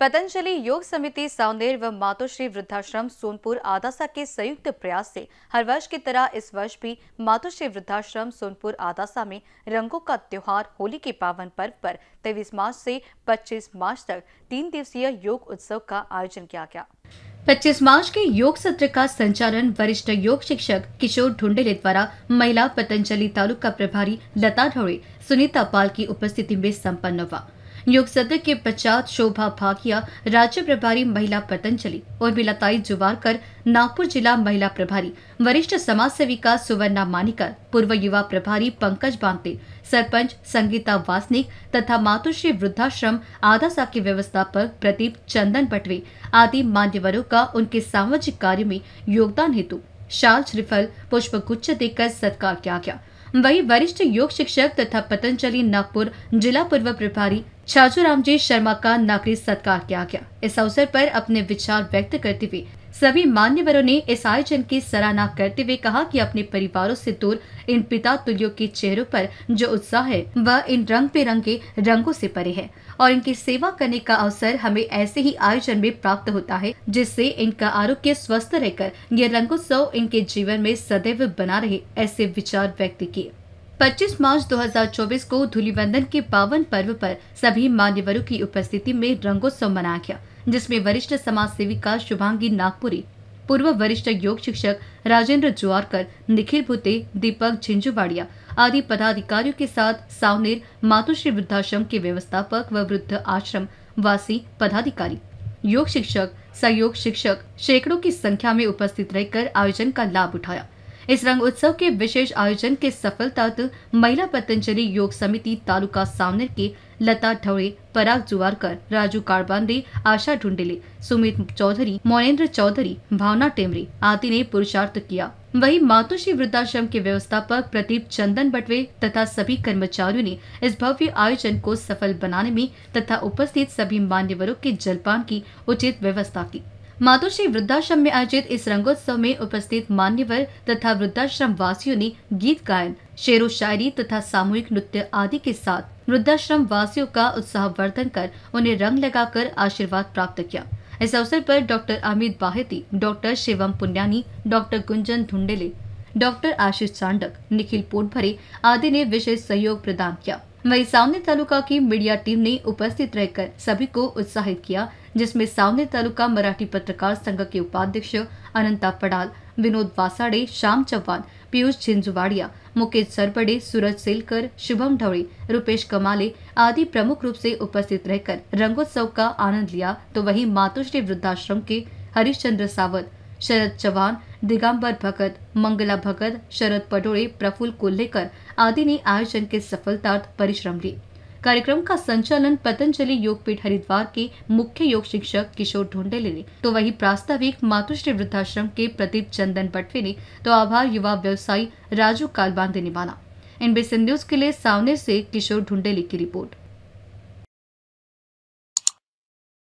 पतंजलि योग समिति साउंदेर व मातोश्री वृद्धाश्रम सोनपुर आदासा के संयुक्त प्रयास से हर वर्ष की तरह इस वर्ष भी मातोश्री वृद्धाश्रम सोनपुर आदासा में रंगों का त्योहार होली के पावन पर्व पर तेईस मार्च से 25 मार्च तक तीन दिवसीय योग उत्सव का आयोजन किया गया 25 मार्च के योग सत्र का संचालन वरिष्ठ योग शिक्षक किशोर ढूंढेले द्वारा महिला पतंजलि तालुका प्रभारी लता ढोड़े सुनीता पाल की उपस्थिति में सम्पन्न हुआ योग सदर के पश्चात शोभा भाकिया राज्य प्रभारी महिला पतंजलि और मिलाताई जुवारकर नागपुर जिला महिला प्रभारी वरिष्ठ समाज सेविका सुवर्णा मानिकर पूर्व युवा प्रभारी पंकज बांते सरपंच संगीता वासनिक तथा मातुश्री वृद्धाश्रम सा के व्यवस्थापक प्रदीप चंदन पटवे आदि मान्यवरों का उनके सामाजिक कार्य में योगदान हेतु शाल श्रीफल पुष्प गुच्छ देकर सत्कार किया गया वही वरिष्ठ योग शिक्षक तथा पतंजलि नागपुर जिला पूर्व प्रभारी शाजू रामजी शर्मा का नागरी सत्कार किया गया इस अवसर पर अपने विचार व्यक्त करते हुए सभी मान्यवरों ने इस आयोजन की सराहना करते हुए कहा कि अपने परिवारों से दूर इन पिता तुल्यों के चेहरों पर जो उत्साह है वह इन रंग बिरंगे रंगों से परे है और इनकी सेवा करने का अवसर हमें ऐसे ही आयोजन में प्राप्त होता है जिससे इनका आरोग्य स्वस्थ रहकर यह रंगोत्सव इनके जीवन में सदैव बना रहे ऐसे विचार व्यक्त किए 25 मार्च 2024 को धूलिवंदन के पावन पर्व पर सभी मान्यवरों की उपस्थिति में रंगोत्सव मनाया गया जिसमें वरिष्ठ समाज सेविका शुभांगी नागपुरी पूर्व वरिष्ठ योग शिक्षक राजेंद्र जुआरकर निखिल भूते दीपक झिंझुवाड़िया आदि पदाधिकारियों के साथ सावनेर मातुश्री वृद्धाश्रम के व्यवस्थापक व वृद्ध आश्रम वासी पदाधिकारी योग शिक्षक सहयोग शिक्षक सैकड़ों की संख्या में उपस्थित रहकर आयोजन का लाभ उठाया इस रंग उत्सव के विशेष आयोजन के सफलता तो महिला पतंजलि योग समिति तालुका सामने के लता ठवड़े पराग जुवारकर राजू कारबांडे आशा ढूंढेले सुमित चौधरी मोनेन्द्र चौधरी भावना टेमरे आदि ने पुरुषार्थ किया वहीं मातोश्री वृद्धाश्रम के व्यवस्थापक प्रदीप चंदन बटवे तथा सभी कर्मचारियों ने इस भव्य आयोजन को सफल बनाने में तथा उपस्थित सभी मान्यवरों के जलपान की उचित व्यवस्था की मातोश्री वृद्धाश्रम में आयोजित इस रंगोत्सव में उपस्थित मान्यवर तथा वृद्धाश्रम वासियों ने गीत गायन शेरो शायरी तथा सामूहिक नृत्य आदि के साथ वृद्धाश्रम वासियों का उत्साह वर्धन कर उन्हें रंग लगाकर आशीर्वाद प्राप्त किया इस अवसर पर doctor Amit Baheti doctor Shivam Punyani doctor Gunjan Dhundele doctor Ashish Chandak Nikhil Potbhare आदि ने विशेष सहयोग प्रदान किया वही सावनी तालुका की मीडिया टीम ने उपस्थित रहकर सभी को उत्साहित किया जिसमें सावनी तालुका मराठी पत्रकार संघ के उपाध्यक्ष अनंता पडाल विनोद वासाडे श्याम चौहान पीयूष झिंझुवाड़िया मुकेश सरपड़े सूरज सेलकर शुभम ढवड़े रुपेश कमाले आदि प्रमुख रूप से उपस्थित रहकर रंगोत्सव का आनंद लिया तो वहीं मातोश्री वृद्धाश्रम के हरिश्चंद्र सावत शरद चौहान दिगंबर भगत मंगला भगत शरद पटोले प्रफुल्ल कोल्लेकर आदि ने आयोजन के सफलतार्थ परिश्रम लिए कार्यक्रम का संचालन पतंजलि योगपीठ हरिद्वार के मुख्य योग शिक्षक किशोर ढोंडेले ने तो वही प्रास्ताविक मातुश्री वृद्धाश्रम के प्रदीप चंदन पटवे ने तो आभार युवा व्यवसायी राजू कालबांदे ने माना इन बेसन न्यूज के लिए सामने से किशोर ढुंडेली की रिपोर्ट